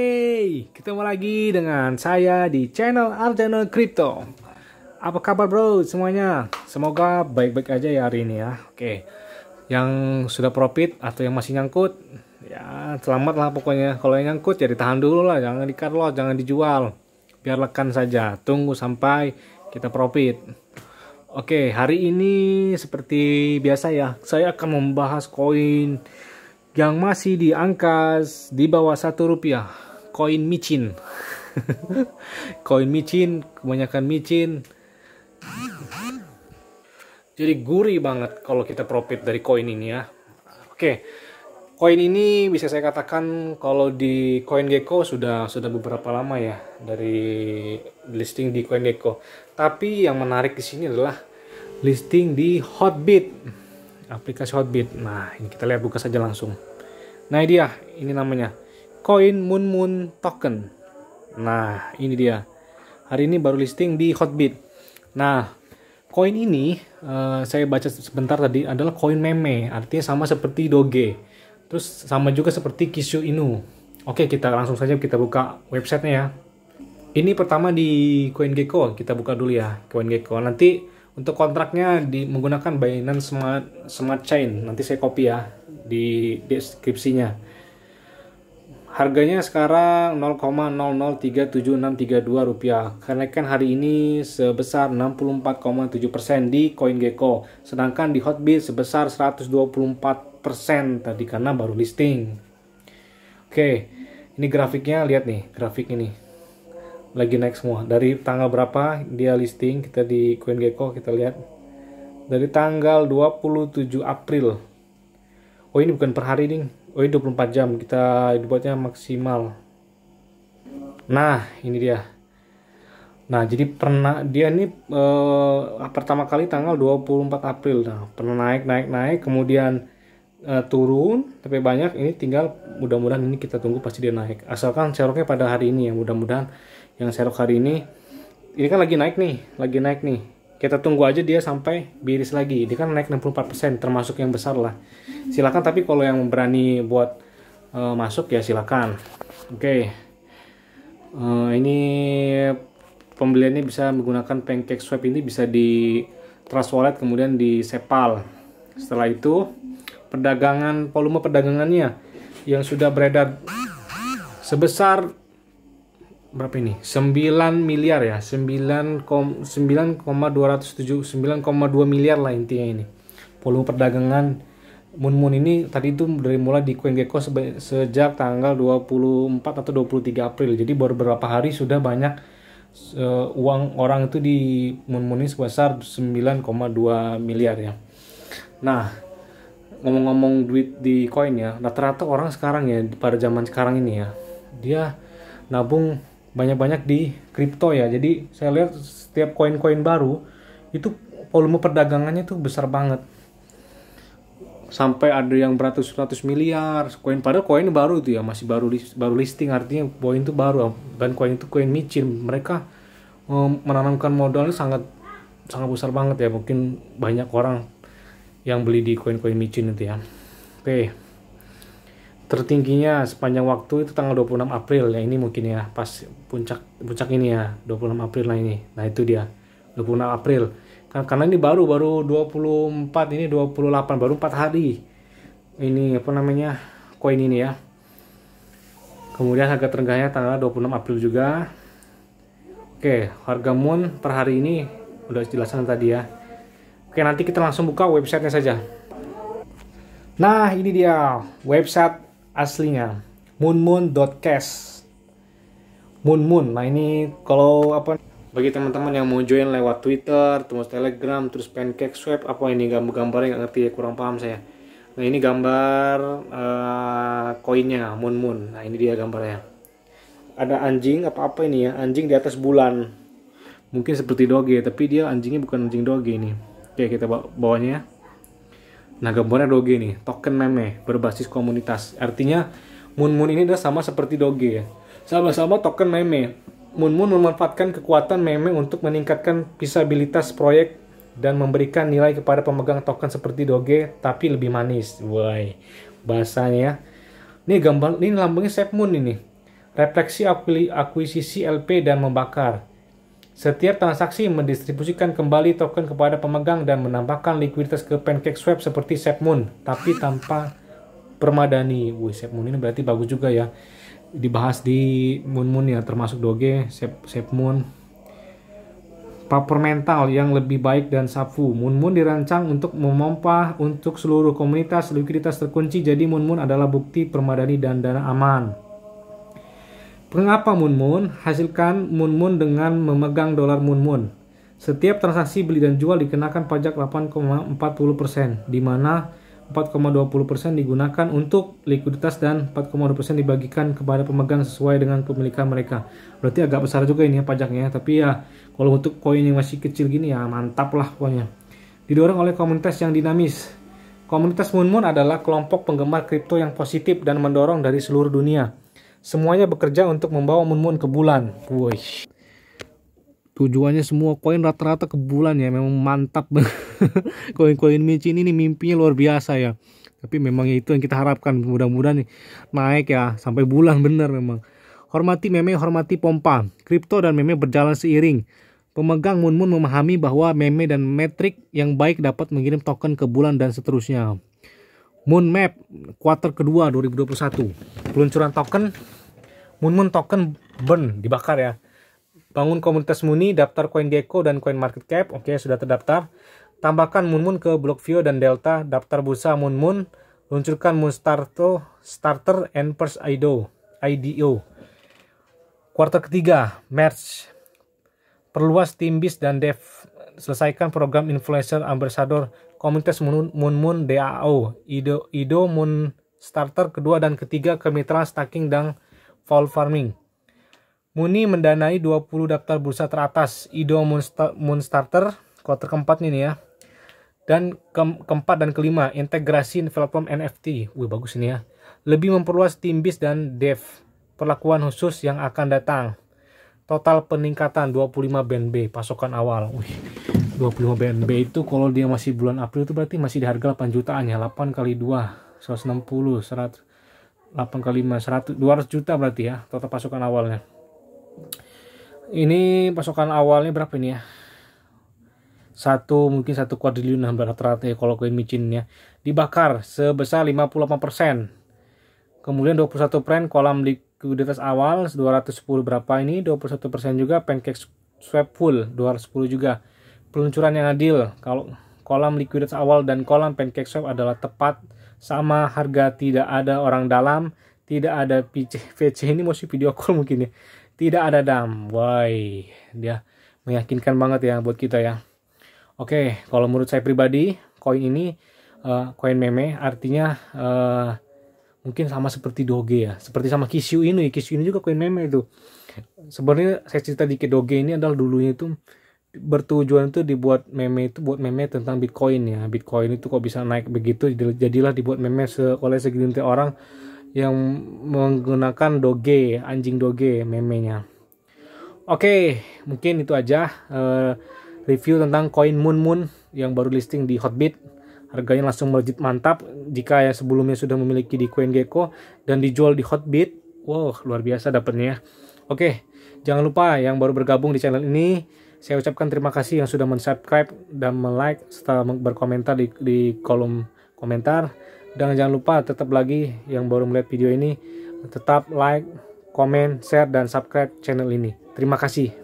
Hey, ketemu lagi dengan saya di channel Arjana Crypto. Apa kabar bro semuanya? Semoga baik-baik aja ya hari ini ya. Oke, yang sudah profit atau yang masih nyangkut, ya selamat lah pokoknya. Kalau yang nyangkut ya ditahan dulu lah, jangan di lo, jangan dijual. Biar lekan saja, tunggu sampai kita profit. Oke, hari ini seperti biasa ya, saya akan membahas koin yang masih di angka di bawah satu rupiah koin micin koin micin kebanyakan micin jadi gurih banget kalau kita profit dari koin ini ya oke koin ini bisa saya katakan kalau di koin Gecko sudah sudah beberapa lama ya dari listing di koin Gecko. tapi yang menarik di sini adalah listing di Hotbit aplikasi Hotbit. Nah, ini kita lihat buka saja langsung. Nah, ini dia, ini namanya Coin Moon Moon Token. Nah, ini dia. Hari ini baru listing di Hotbit. Nah, koin ini uh, saya baca sebentar tadi adalah koin meme, artinya sama seperti Doge. Terus sama juga seperti Kisu Inu. Oke, kita langsung saja kita buka websitenya ya. Ini pertama di Coin Gecko kita buka dulu ya Coin Gecko. Nanti untuk kontraknya di, menggunakan Binance Smart, Smart Chain. Nanti saya copy ya di deskripsinya. Harganya sekarang 0,0037632 rupiah. Kenaikan hari ini sebesar 64,7% di CoinGecko. Sedangkan di Hotbit sebesar 124% tadi karena baru listing. Oke, ini grafiknya lihat nih, grafik ini lagi naik semua dari tanggal berapa dia listing kita di Queen Gecko kita lihat dari tanggal 27 April oh ini bukan per hari nih oh ini 24 jam kita dibuatnya maksimal nah ini dia nah jadi pernah dia ini eh, pertama kali tanggal 24 April nah pernah naik naik naik kemudian uh, turun tapi banyak ini tinggal mudah-mudahan ini kita tunggu pasti dia naik asalkan seroknya pada hari ini ya mudah-mudahan yang serok hari ini ini kan lagi naik nih lagi naik nih kita tunggu aja dia sampai biris lagi ini kan naik 64% termasuk yang besar lah silakan tapi kalau yang berani buat uh, masuk ya silakan oke okay. uh, eh, ini pembeliannya bisa menggunakan pancake swap ini bisa di trust wallet kemudian di sepal setelah itu perdagangan volume perdagangannya yang sudah beredar sebesar berapa ini? 9 miliar ya. 9,279,2 miliar lah intinya ini. Volume perdagangan Moon Moon ini tadi itu dari mulai di CoinGecko sejak tanggal 24 atau 23 April. Jadi baru beberapa hari sudah banyak uh, uang orang itu di Moon Moon ini sebesar 9,2 miliar ya. Nah, ngomong-ngomong duit di koin ya rata-rata orang sekarang ya pada zaman sekarang ini ya dia nabung banyak-banyak di kripto ya jadi saya lihat setiap koin-koin baru itu volume perdagangannya tuh besar banget sampai ada yang beratus-ratus miliar koin padahal koin baru tuh ya masih baru baru listing artinya koin itu baru dan koin itu koin micin mereka um, menanamkan modalnya sangat sangat besar banget ya mungkin banyak orang yang beli di koin-koin micin itu ya. Oke. Tertingginya sepanjang waktu itu tanggal 26 April ya ini mungkin ya pas puncak puncak ini ya 26 April lah ini. Nah itu dia 26 April. Karena, ini baru baru 24 ini 28 baru 4 hari. Ini apa namanya koin ini ya. Kemudian harga terenggahnya tanggal 26 April juga. Oke, harga Moon per hari ini udah jelasan tadi ya Oke, nanti kita langsung buka websitenya saja. Nah, ini dia website aslinya. moonmoon.cash moonmoon. Nah, ini kalau apa bagi teman-teman yang mau join lewat Twitter, terus Telegram, terus Pancake Swap, apa ini gambar-gambarnya nggak ngerti ya, kurang paham saya. Nah, ini gambar eh, koinnya uh, moonmoon. Nah, ini dia gambarnya. Ada anjing apa-apa ini ya, anjing di atas bulan. Mungkin seperti doge, tapi dia anjingnya bukan anjing doge ini Oke, kita bawa bawahnya. Ya. Nah, gambarnya Doge nih, token meme berbasis komunitas. Artinya Moon Moon ini udah sama seperti Doge ya. Sama-sama token meme. Moon Moon memanfaatkan kekuatan meme untuk meningkatkan visibilitas proyek dan memberikan nilai kepada pemegang token seperti Doge tapi lebih manis. Woi, bahasanya. Ya. Ini gambar ini lambangnya Sep Moon ini. Refleksi akuisisi LP dan membakar setiap transaksi mendistribusikan kembali token kepada pemegang dan menambahkan likuiditas ke PancakeSwap seperti SEPMoon, tapi tanpa permadani. Wih, SEPMoon ini berarti bagus juga ya. Dibahas di Moon Moon ya, termasuk Doge, Sep, Paper mental yang lebih baik dan sapu. Moon Moon dirancang untuk memompa untuk seluruh komunitas likuiditas terkunci, jadi Moon Moon adalah bukti permadani dan dana aman. Mengapa Moon Moon? Hasilkan Moon Moon dengan memegang dolar Moon Moon. Setiap transaksi beli dan jual dikenakan pajak 8,40%, di mana 4,20% digunakan untuk likuiditas dan 4,2% dibagikan kepada pemegang sesuai dengan kepemilikan mereka. Berarti agak besar juga ini ya pajaknya, tapi ya kalau untuk koin yang masih kecil gini ya mantap lah pokoknya. Didorong oleh komunitas yang dinamis. Komunitas Moon Moon adalah kelompok penggemar kripto yang positif dan mendorong dari seluruh dunia Semuanya bekerja untuk membawa Moon Moon ke bulan. Wih. Tujuannya semua koin rata-rata ke bulan ya. Memang mantap. Koin-koin micin ini nih mimpinya luar biasa ya. Tapi memang itu yang kita harapkan. Mudah-mudahan naik ya. Sampai bulan bener memang. Hormati meme, hormati pompa. Kripto dan meme berjalan seiring. Pemegang Moon Moon memahami bahwa meme dan metrik yang baik dapat mengirim token ke bulan dan seterusnya. Moon Map quarter kedua 2021. Peluncuran token Moon Moon token burn dibakar ya. Bangun komunitas Muni, daftar Gecko dan market cap Oke, sudah terdaftar. Tambahkan Moon Moon ke view dan Delta, daftar bursa Moon Moon, luncurkan Moon Starter, Starter and first IDO. IDO. Kuarter ketiga, Merge. Perluas tim bis dan dev selesaikan program influencer ambassador komunitas Munmun DAO, Ido, Ido Moon Starter kedua dan ketiga kemitraan staking dan fall farming. Muni mendanai 20 daftar bursa teratas Ido Moon, Starter, kuarter keempat ini ya. Dan ke keempat dan kelima, integrasi platform NFT. Wih, bagus ini ya. Lebih memperluas tim bis dan dev. Perlakuan khusus yang akan datang. Total peningkatan 25 BNB pasokan awal. Wih 25 BNB itu kalau dia masih bulan April itu berarti masih di harga 8 jutaan ya 8 kali 2 160 100 8 kali 5 100 200 juta berarti ya total pasukan awalnya ini pasukan awalnya berapa ini ya satu mungkin satu kuadriliun rata-rata ya kalau koin micinnya dibakar sebesar 58% kemudian 21 pren kolam likuiditas awal 210 berapa ini 21% juga pancake swap full 210 juga Peluncuran yang adil kalau kolam liquidates awal dan kolam pancake swap adalah tepat sama harga tidak ada orang dalam tidak ada PC, VC ini masih video call mungkin ya tidak ada dam why dia meyakinkan banget ya buat kita ya oke kalau menurut saya pribadi koin ini eh, koin uh, meme artinya uh, mungkin sama seperti doge ya seperti sama Kisu ini Kisu ini juga koin meme itu sebenarnya saya cerita dikit doge ini adalah dulunya itu bertujuan itu dibuat meme itu buat meme tentang Bitcoin ya. Bitcoin itu kok bisa naik begitu jadilah dibuat meme se oleh segelintir orang yang menggunakan doge, anjing doge memenya. Oke, mungkin itu aja uh, review tentang koin Moon Moon yang baru listing di Hotbit. Harganya langsung melejit mantap jika yang sebelumnya sudah memiliki di koin gecko dan dijual di Hotbit. Wow, luar biasa dapatnya. Ya. Oke, jangan lupa yang baru bergabung di channel ini saya ucapkan terima kasih yang sudah mensubscribe dan like serta berkomentar di, di kolom komentar. Dan jangan lupa tetap lagi yang baru melihat video ini tetap like, komen, share, dan subscribe channel ini. Terima kasih.